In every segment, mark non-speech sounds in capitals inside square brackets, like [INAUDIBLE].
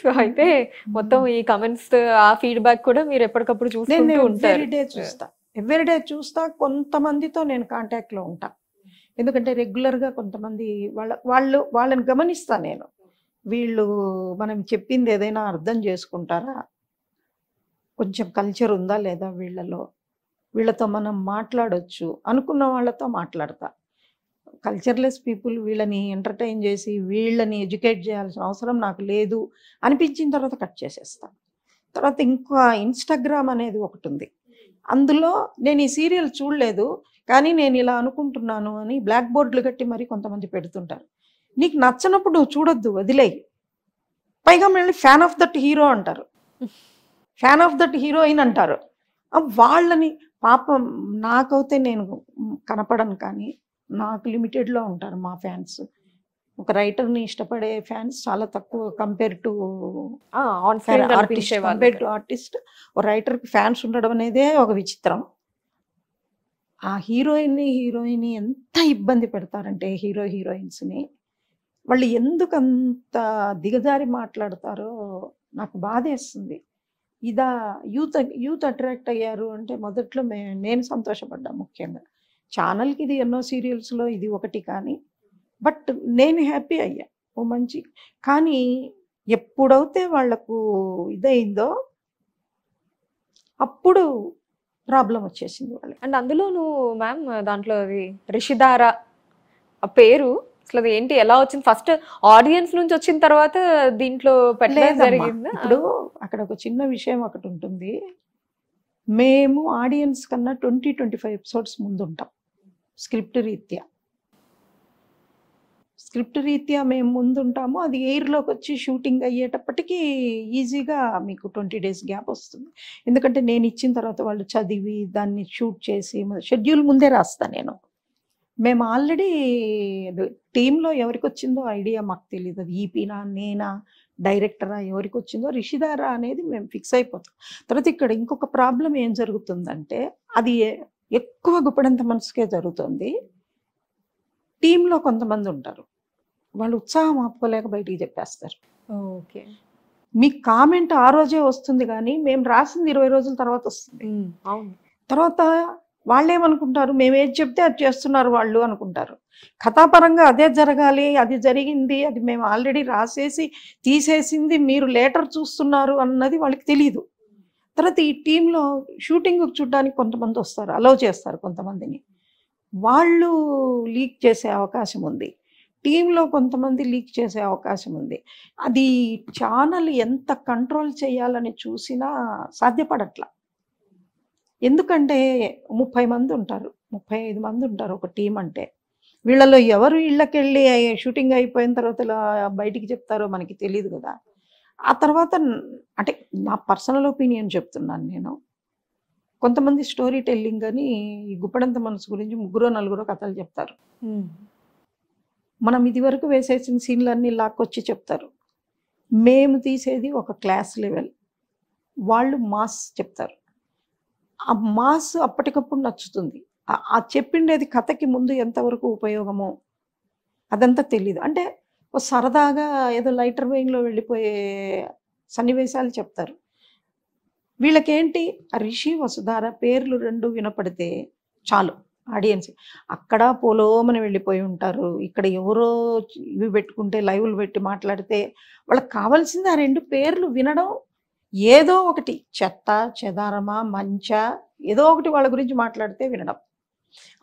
so అయితే [LAUGHS] మొత్తం ఈ కమెంట్స్ ఆ ఫీడ్బ్యాక్ కూడా మీరు ఎప్పటికప్పుడు చూస్తూ ఉంటారు డే చూస్తా ఎవ్రీడే చూస్తా కొంతమందితో నేను లో ఉంటా ఎందుకంటే రెగ్యులర్ గా కొంతమంది వాళ్ళ వాళ్ళు వాళ్ళని గమనిస్తా నేను వీళ్ళు మనం చెప్పింది ఏదైనా అర్థం చేసుకుంటారా కొంచెం కల్చర్ ఉందా లేదా వీళ్ళలో వీళ్ళతో మనం మాట్లాడొచ్చు అనుకున్న వాళ్ళతో మాట్లాడతా కల్చర్లెస్ పీపుల్ వీళ్ళని ఎంటర్టైన్ చేసి వీళ్ళని ఎడ్యుకేట్ చేయాల్సిన అవసరం నాకు లేదు అనిపించిన తర్వాత కట్ చేసేస్తాను తర్వాత ఇంకా ఇన్స్టాగ్రామ్ అనేది ఒకటి ఉంది అందులో నేను ఈ సీరియల్ చూడలేదు కానీ నేను ఇలా అనుకుంటున్నాను అని బ్లాక్ బోర్డులు కట్టి మరీ కొంతమంది పెడుతుంటారు నీకు నచ్చనప్పుడు చూడొద్దు వదిలేయి పైగా మళ్ళీ ఫ్యాన్ ఆఫ్ దట్ హీరో అంటారు ఫ్యాన్ ఆఫ్ దట్ హీరోయిన్ అంటారు వాళ్ళని పాపం నాకైతే నేను కనపడను కానీ నాకు లిమిటెడ్లో ఉంటారు మా ఫ్యాన్స్ ఒక రైటర్ని ఇష్టపడే ఫ్యాన్స్ చాలా తక్కువ compare to compare to artist ఒక రైటర్కి ఫ్యాన్స్ ఉండడం అనేదే ఒక విచిత్రం ఆ హీరోయిన్ని హీరోయిన్ ఎంత ఇబ్బంది పెడతారంటే హీరో హీరోయిన్స్ని వాళ్ళు ఎందుకు అంత దిగజారి మాట్లాడతారో నాకు బాధేస్తుంది ఇదా యూత్ యూత్ అట్రాక్ట్ అయ్యారు అంటే మొదట్లో మే నేను సంతోషపడ్డా ముఖ్యంగా ఛానల్కి ఇది ఎన్నో సీరియల్స్లో ఇది ఒకటి కానీ బట్ నేను హ్యాపీ అయ్యా ఓ మంచి కానీ ఎప్పుడైతే వాళ్లకు ఇదైందో అప్పుడు ప్రాబ్లం వచ్చేసింది వాళ్ళకి అండ్ అందులోను మ్యామ్ దాంట్లో అది రిషిదారా ఆ పేరు అసలు అది ఏంటి ఎలా వచ్చింది ఫస్ట్ ఆడియన్స్ నుంచి వచ్చిన తర్వాత దీంట్లో పెట్టలేదు జరిగింది ఇప్పుడు అక్కడ ఒక చిన్న విషయం ఒకటి ఉంటుంది మేము ఆడియన్స్ కన్నా ట్వంటీ ట్వంటీ ఫైవ్ ఎపిసోడ్స్ ముందు ఉంటాం స్క్రిప్ట్ రీత్యా స్క్రిప్ట్ రీత్యా మేము ముందుంటాము అది ఎయిర్లోకి వచ్చి షూటింగ్ అయ్యేటప్పటికీ ఈజీగా మీకు ట్వంటీ డేస్ గ్యాప్ వస్తుంది ఎందుకంటే నేను ఇచ్చిన తర్వాత వాళ్ళు చదివి దాన్ని షూట్ చేసి షెడ్యూల్ ముందే రాస్తా నేను మేము ఆల్రెడీ టీంలో ఎవరికి వచ్చిందో ఐడియా మాకు తెలియదు అది ఈపీనా నేనా డైరెక్టరా ఎవరికి వచ్చిందో రిషిదారా అనేది మేము ఫిక్స్ అయిపోతాం తర్వాత ఇక్కడ ఇంకొక ప్రాబ్లం ఏం జరుగుతుందంటే అది ఎక్కువ గుప్పడంత మనసుకే జరుగుతుంది టీంలో కొంతమంది ఉంటారు వాళ్ళు ఉత్సాహం ఆపుకోలేక బయటికి చెప్పేస్తారు ఓకే మీ కామెంట్ ఆ రోజే వస్తుంది కానీ మేము రాసింది ఇరవై రోజుల తర్వాత వస్తుంది తర్వాత వాళ్ళు ఏమనుకుంటారు మేము ఏది చెప్తే అది చేస్తున్నారు వాళ్ళు అనుకుంటారు కథాపరంగా అదే జరగాలి అది జరిగింది అది మేము ఆల్రెడీ రాసేసి తీసేసింది మీరు లేటర్ చూస్తున్నారు అన్నది వాళ్ళకి తెలియదు తర్వాత ఈ టీంలో షూటింగ్ చూడడానికి కొంతమంది వస్తారు అలౌ చేస్తారు కొంతమందిని వాళ్ళు లీక్ చేసే అవకాశం ఉంది టీంలో కొంతమంది లీక్ చేసే అవకాశం ఉంది అది ఛానల్ ఎంత కంట్రోల్ చేయాలని చూసినా సాధ్యపడట్ల ఎందుకంటే ముప్పై మంది ఉంటారు ముప్పై ఐదు మంది ఉంటారు ఒక టీం అంటే వీళ్ళలో ఎవరు ఇళ్ళకెళ్ళి షూటింగ్ అయిపోయిన తర్వాత బయటికి చెప్తారో మనకి తెలియదు కదా ఆ తర్వాత అంటే నా పర్సనల్ ఒపీనియన్ చెప్తున్నాను నేను కొంతమంది స్టోరీ టెల్లింగ్ అని ఈ గుప్పడంత మనసు గురించి ముగ్గురో నలుగురో కథలు చెప్తారు మనం ఇది వరకు వేసేసిన సీన్లన్నీ లాక్కొచ్చి చెప్తారు మేము తీసేది ఒక క్లాస్ లెవెల్ వాళ్ళు మాస్ చెప్తారు ఆ మాస్ అప్పటికప్పుడు నచ్చుతుంది ఆ చెప్పిండేది కథకి ముందు ఎంతవరకు ఉపయోగమో అదంతా తెలీదు అంటే ఓ సరదాగా ఏదో లైటర్ వేయింగ్లో వెళ్ళిపోయే సన్నివేశాలు చెప్తారు వీళ్ళకేంటి రిషి వసుధార పేర్లు రెండు వినపడితే చాలు ఆడియన్స్ అక్కడ పోలోమని వెళ్ళిపోయి ఉంటారు ఇక్కడ ఎవరో ఇవి పెట్టుకుంటే లైవ్లు పెట్టి మాట్లాడితే వాళ్ళకి కావాల్సింది ఆ రెండు పేర్లు వినడం ఏదో ఒకటి చెత్త చెదారమా మంచ ఏదో ఒకటి వాళ్ళ గురించి మాట్లాడితే వినడం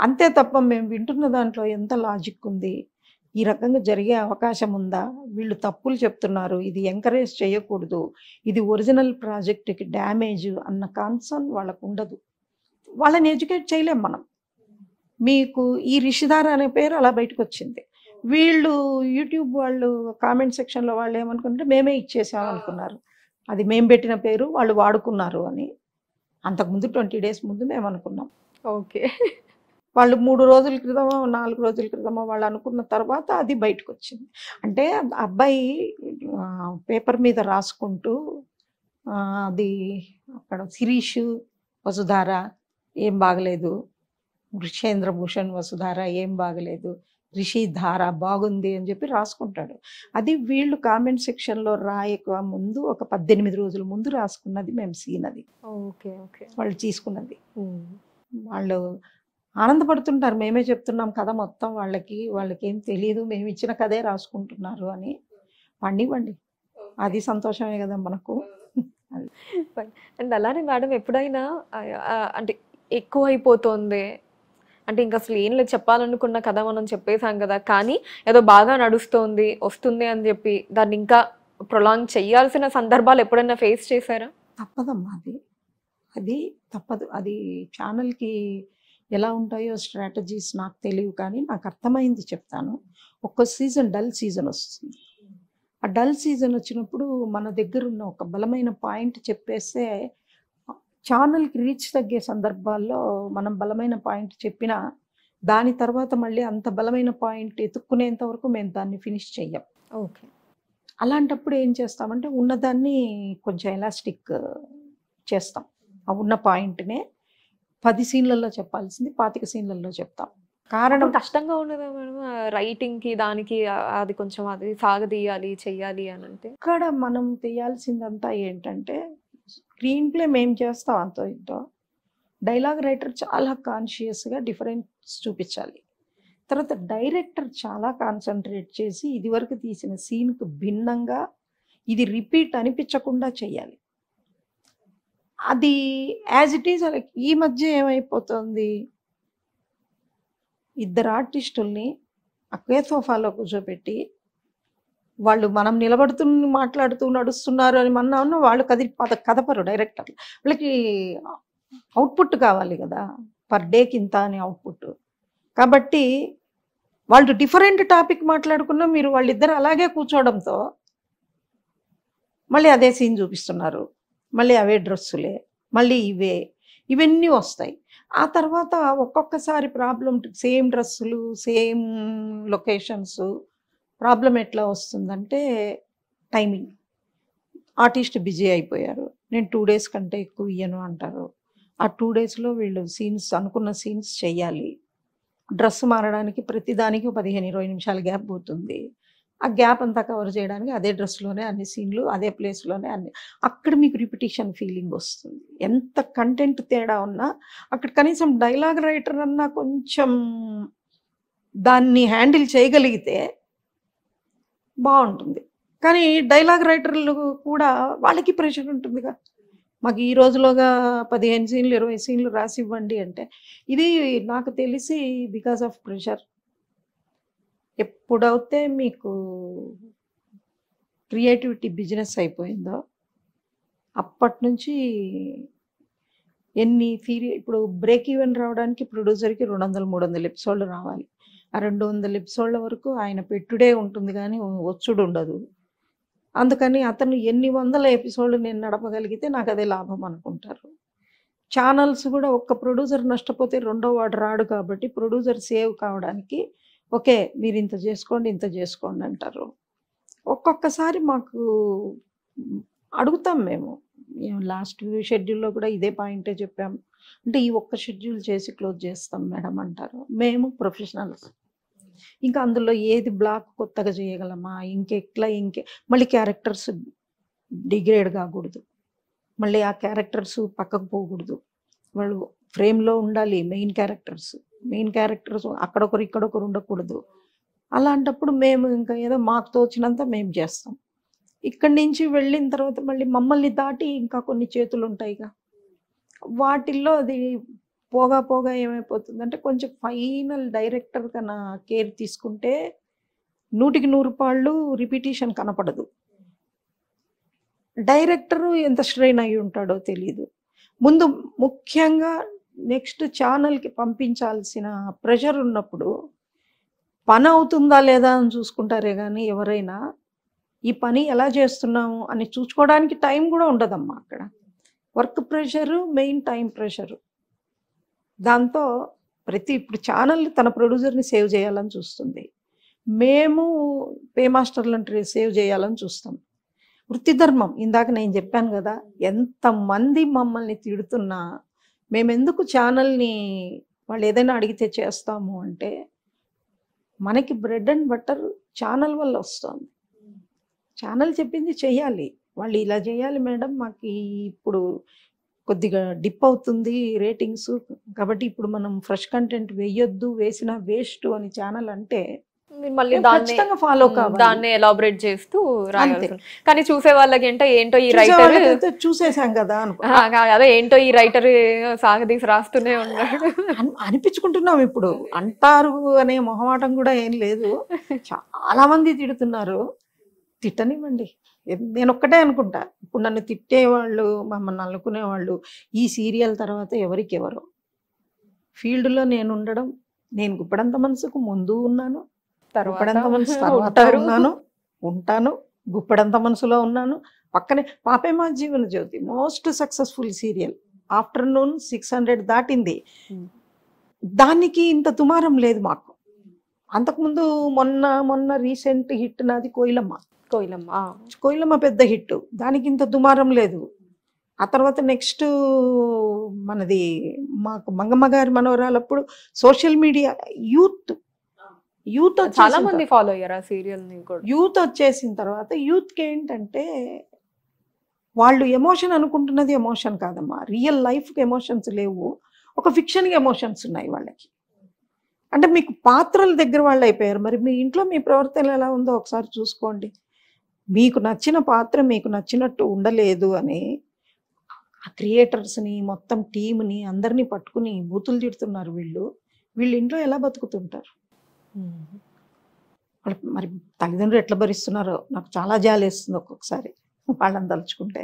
అంతే తప్ప మేము వింటున్న దాంట్లో ఎంత లాజిక్ ఉంది ఈ రకంగా జరిగే అవకాశం ఉందా వీళ్ళు తప్పులు చెప్తున్నారు ఇది ఎంకరేజ్ చేయకూడదు ఇది ఒరిజినల్ ప్రాజెక్టుకి డ్యామేజ్ అన్న కాన్సర్న్ వాళ్ళకు ఉండదు వాళ్ళని ఎడ్యుకేట్ చేయలేం మనం మీకు ఈ రిషిదార్ అనే పేరు అలా బయటకు వచ్చింది వీళ్ళు యూట్యూబ్ వాళ్ళు కామెంట్ సెక్షన్లో వాళ్ళు ఏమనుకుంటే మేమే ఇచ్చేసాం అనుకున్నారు అది మేము పెట్టిన పేరు వాళ్ళు వాడుకున్నారు అని అంతకుముందు ట్వంటీ డేస్ ముందు మేము అనుకున్నాం ఓకే వాళ్ళు మూడు రోజుల క్రితమో నాలుగు రోజుల క్రితమో వాళ్ళు అనుకున్న తర్వాత అది బయటకు వచ్చింది అంటే అబ్బాయి పేపర్ మీద రాసుకుంటూ అది అక్కడ శిరీష్ వసుధార ఏం బాగలేదు ఋషేంద్ర భూషణ్ వసుధార ఏం బాగలేదు రిషి ధార బాగుంది అని చెప్పి రాసుకుంటాడు అది వీళ్ళు కామెంట్ సెక్షన్లో రాయక ముందు ఒక పద్దెనిమిది రోజుల ముందు రాసుకున్నది మేము సీన్ అది ఓకే ఓకే వాళ్ళు తీసుకున్నది వాళ్ళు ఆనందపడుతుంటారు మేమే చెప్తున్నాం కథ మొత్తం వాళ్ళకి వాళ్ళకి ఏం తెలియదు మేము ఇచ్చిన కథే రాసుకుంటున్నారు అని పండివ్వండి అది సంతోషమే కదా మనకు [LAUGHS] అండ్ అలానే మేడం ఎప్పుడైనా అంటే ఎక్కువ అయిపోతుంది అంటే ఇంకా అసలు ఏం లేదు చెప్పాలనుకున్న కథ మనం చెప్పేసాం కదా కానీ ఏదో బాగా నడుస్తుంది వస్తుంది అని చెప్పి దాన్ని ఇంకా ప్రొలాంగ్ చేయాల్సిన సందర్భాలు ఎప్పుడైనా ఫేస్ చేశారా తప్పదమ్మా అది అది తప్పదు అది ఛానల్కి ఎలా ఉంటాయో స్ట్రాటజీస్ నాకు తెలియవు కానీ నాకు అర్థమైంది చెప్తాను ఒక్క సీజన్ డల్ సీజన్ వస్తుంది ఆ డల్ సీజన్ వచ్చినప్పుడు మన దగ్గర ఉన్న ఒక బలమైన పాయింట్ చెప్పేస్తే ఛానల్కి రీచ్ తగ్గే సందర్భాల్లో మనం బలమైన పాయింట్ చెప్పినా దాని తర్వాత మళ్ళీ అంత బలమైన పాయింట్ ఎత్తుక్కునేంత వరకు మేము దాన్ని ఫినిష్ చెయ్యం ఓకే అలాంటప్పుడు ఏం చేస్తామంటే ఉన్నదాన్ని కొంచెం ఎలాస్టిక్ చేస్తాం ఆ ఉన్న పాయింట్నే పది సీన్లలో చెప్పాల్సింది పాతిక సీన్లలో చెప్తాం కారణం కష్టంగా ఉండదా మేడం రైటింగ్కి దానికి అది కొంచెం అది సాగదీయాలి చెయ్యాలి అని అంటే ఇక్కడ మనం తీయాల్సిందంతా ఏంటంటే స్క్రీన్ ప్లే మేము చేస్తాం అంత ఇంటో డైలాగ్ రైటర్ చాలా కాన్షియస్గా డిఫరెన్స్ చూపించాలి తర్వాత డైరెక్టర్ చాలా కాన్సన్ట్రేట్ చేసి ఇదివరకు తీసిన సీన్కు భిన్నంగా ఇది రిపీట్ అనిపించకుండా చేయాలి అది యాజ్ ఇట్ ఈస్ అలా ఈ మధ్య ఏమైపోతుంది ఇద్దరు ఆర్టిస్టుల్ని అక్కే సోఫాలో కూర్చోబెట్టి వాళ్ళు మనం నిలబడుతూ మాట్లాడుతూ నడుస్తున్నారు అని ఉన్న వాళ్ళు కది పద కదపరు డైరెక్టర్ వాళ్ళకి అవుట్పుట్ కావాలి కదా పర్ డేకి ఇంత అని అవుట్పుట్ కాబట్టి వాళ్ళు డిఫరెంట్ టాపిక్ మాట్లాడుకున్నా మీరు వాళ్ళిద్దరు అలాగే కూర్చోవడంతో మళ్ళీ అదే సీన్ చూపిస్తున్నారు మళ్ళీ అవే డ్రెస్సులే మళ్ళీ ఇవే ఇవన్నీ వస్తాయి ఆ తర్వాత ఒక్కొక్కసారి ప్రాబ్లం సేమ్ డ్రెస్సులు సేమ్ లొకేషన్స్ ప్రాబ్లం ఎట్లా వస్తుందంటే టైమింగ్ ఆర్టిస్ట్ బిజీ అయిపోయారు నేను టూ డేస్ కంటే ఎక్కువ ఇయ్యను అంటారు ఆ టూ డేస్లో వీళ్ళు సీన్స్ అనుకున్న సీన్స్ చేయాలి డ్రెస్ మారడానికి ప్రతిదానికి పదిహేను ఇరవై నిమిషాల గ్యాప్ పోతుంది ఆ గ్యాప్ అంతా కవర్ చేయడానికి అదే డ్రెస్లోనే అన్ని సీన్లు అదే ప్లేస్లోనే అన్ని అక్కడ మీకు రిపిటేషన్ ఫీలింగ్ వస్తుంది ఎంత కంటెంట్ తేడా ఉన్నా అక్కడ కనీసం డైలాగ్ రైటర్ అన్నా కొంచెం దాన్ని హ్యాండిల్ చేయగలిగితే బాగుంటుంది కానీ డైలాగ్ రైటర్లు కూడా వాళ్ళకి ప్రెషర్ ఉంటుందిగా మాకు ఈ రోజులోగా పదిహేను సీన్లు ఇరవై సీన్లు రాసి ఇవ్వండి అంటే ఇది నాకు తెలిసి బికాస్ ఆఫ్ ప్రెషర్ ఎప్పుడైతే మీకు క్రియేటివిటీ బిజినెస్ అయిపోయిందో అప్పటి నుంచి ఎన్ని థీరీ ఇప్పుడు బ్రేక్ ఈవెన్ రావడానికి ప్రొడ్యూసర్కి రెండు వందలు మూడు వందల ఎపిసోడ్లు రావాలి ఆ రెండు వందల ఎపిసోడ్ల వరకు ఆయన పెట్టుడే ఉంటుంది కానీ ఒచ్చుడు ఉండదు అందుకని అతను ఎన్ని వందల ఎపిసోడ్లు నేను నడపగలిగితే నాకు అదే లాభం అనుకుంటారు ఛానల్స్ కూడా ఒక్క ప్రొడ్యూసర్ నష్టపోతే రెండో వాడు రాడు కాబట్టి ప్రొడ్యూసర్ సేవ్ కావడానికి ఓకే మీరు ఇంత చేసుకోండి ఇంత చేసుకోండి అంటారు ఒక్కొక్కసారి మాకు అడుగుతాం మేము మేము లాస్ట్ షెడ్యూల్లో కూడా ఇదే పాయింటే చెప్పాము అంటే ఈ ఒక్క షెడ్యూల్ చేసి క్లోజ్ చేస్తాం మేడం అంటారు మేము ప్రొఫెషనల్స్ ఇంకా అందులో ఏది బ్లాక్ కొత్తగా చేయగలమా ఇంకెట్లా ఇంకే మళ్ళీ క్యారెక్టర్స్ డిగ్రేడ్ కాకూడదు మళ్ళీ ఆ క్యారెక్టర్స్ పక్కకు పోకూడదు వాళ్ళు ఫ్రేమ్లో ఉండాలి మెయిన్ క్యారెక్టర్స్ మెయిన్ క్యారెక్టర్స్ అక్కడొకరు ఇక్కడొకరు ఉండకూడదు అలాంటప్పుడు మేము ఇంకా ఏదో మాకు తోచినంత మేము చేస్తాం ఇక్కడి నుంచి వెళ్ళిన తర్వాత మళ్ళీ మమ్మల్ని దాటి ఇంకా కొన్ని చేతులు ఉంటాయిగా వాటిల్లో అది పోగా పోగా ఏమైపోతుందంటే కొంచెం ఫైనల్ డైరెక్టర్గా నా కేర్ తీసుకుంటే నూటికి నూరు పాళ్ళు రిపిటేషన్ కనపడదు డైరెక్టరు ఎంత స్ట్రెయిన్ అయి ఉంటాడో తెలియదు ముందు ముఖ్యంగా నెక్స్ట్ ఛానల్కి పంపించాల్సిన ప్రెషర్ ఉన్నప్పుడు పని అవుతుందా లేదా అని చూసుకుంటారే కానీ ఎవరైనా ఈ పని ఎలా చేస్తున్నాము అని చూసుకోవడానికి టైం కూడా ఉండదమ్మా అక్కడ work pressure main time pressure దాంతో ప్రతి ఇప్పుడు ఛానల్ తన ప్రొడ్యూసర్ని సేవ్ చేయాలని చూస్తుంది మేము పే మాస్టర్లను సేవ్ చేయాలని చూస్తాం వృత్తి ధర్మం ఇందాక నేను చెప్పాను కదా ఎంతమంది మమ్మల్ని తిడుతున్నా మేమెందుకు ఛానల్ని వాళ్ళు ఏదైనా అడిగితే చేస్తాము అంటే మనకి బ్రెడ్ అండ్ బటర్ ఛానల్ వల్ల వస్తుంది ఛానల్ చెప్పింది చేయాలి వాళ్ళు ఇలా చేయాలి మేడం మాకు ఇప్పుడు కొద్దిగా డిప్ అవుతుంది రేటింగ్స్ కాబట్టి ఇప్పుడు మనం ఫ్రెష్ కంటెంట్ వేయొద్దు వేసిన వేస్ట్ అని ఛానల్ అంటే మళ్ళీ దాన్ని ఫాలో దాన్ని ఎలాబరేట్ చేస్తూ రాయాలి కానీ చూసే వాళ్ళకి ఏంటో ఏంటో ఈ రైటర్ చూసేసాం కదా అదే ఏంటో ఈ రైటర్ సాగదీసి రాస్తూనే ఉన్నాడు అనిపించుకుంటున్నాం ఇప్పుడు అంటారు అనే మొహమాటం కూడా ఏం లేదు చాలా మంది తిడుతున్నారు తిట్టనివ్వండి నేను ఒక్కటే అనుకుంటా ఇప్పుడు నన్ను తిట్టేవాళ్ళు మమ్మల్ని అనుకునేవాళ్ళు ఈ సీరియల్ తర్వాత ఎవరికి ఎవరు ఫీల్డ్లో నేను ఉండడం నేను గుప్పడంత మనసుకు ముందు ఉన్నాను గుప్పడంత మనసు [LAUGHS] తర్వాత ఉంటాను గుప్పడంత మనసులో ఉన్నాను పక్కనే పాపేమా Jeevana Jyothi most successful serial afternoon six hundred దాటింది దానికి ఇంత తుమారం లేదు మాకు అంతకుముందు మొన్న మొన్న రీసెంట్ హిట్ నాది కోయిలమ్మ కోయిలమ్మ కోయిలమ్మ పెద్ద హిట్ దానికి ఇంత దుమారం లేదు ఆ తర్వాత నెక్స్ట్ మనది మాకు మంగమ్మ గారి మనవరాలప్పుడు సోషల్ మీడియా యూత్ యూత్ చాలా మంది ఫాలో అయ్యారు ఆ సీరియల్ యూత్ వచ్చేసిన తర్వాత యూత్ కి ఏంటంటే వాళ్ళు ఎమోషన్ అనుకుంటున్నది ఎమోషన్ కాదమ్మా రియల్ లైఫ్కి ఎమోషన్స్ లేవు ఒక ఫిక్షన్కి ఎమోషన్స్ ఉన్నాయి వాళ్ళకి అంటే మీకు పాత్రల దగ్గర వాళ్ళు అయిపోయారు మరి మీ ఇంట్లో మీ ప్రవర్తన ఎలా ఉందో ఒకసారి చూసుకోండి మీకు నచ్చిన పాత్ర మీకు నచ్చినట్టు ఉండలేదు అని ఆ క్రియేటర్స్ని మొత్తం టీమ్ని అందరినీ పట్టుకుని బూతులు తిడుతున్నారు వీళ్ళు వీళ్ళు ఇంట్లో ఎలా బతుకుతుంటారు మరి తల్లిదండ్రులు ఎట్లా భరిస్తున్నారో నాకు చాలా జాలి వేస్తుంది ఒక్కొక్కసారి వాళ్ళని తలుచుకుంటే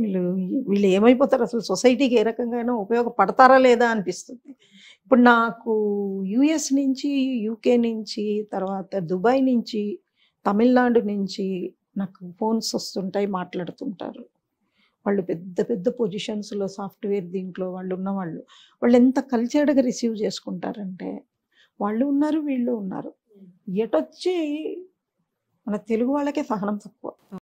వీళ్ళు వీళ్ళు ఏమైపోతారు అసలు సొసైటీకి ఏ రకంగా ఉపయోగపడతారా లేదా అనిపిస్తుంది ఇప్పుడు నాకు యుఎస్ నుంచి యూకే నుంచి తర్వాత దుబాయ్ నుంచి తమిళనాడు నుంచి నాకు ఫోన్స్ వస్తుంటాయి మాట్లాడుతుంటారు వాళ్ళు పెద్ద పెద్ద పొజిషన్స్లో సాఫ్ట్వేర్ దీంట్లో వాళ్ళు ఉన్నవాళ్ళు వాళ్ళు ఎంత కల్చర్డ్గా రిసీవ్ చేసుకుంటారంటే వాళ్ళు ఉన్నారు వీళ్ళు ఉన్నారు ఎటొచ్చి మన తెలుగు వాళ్ళకే సహనం తక్కువ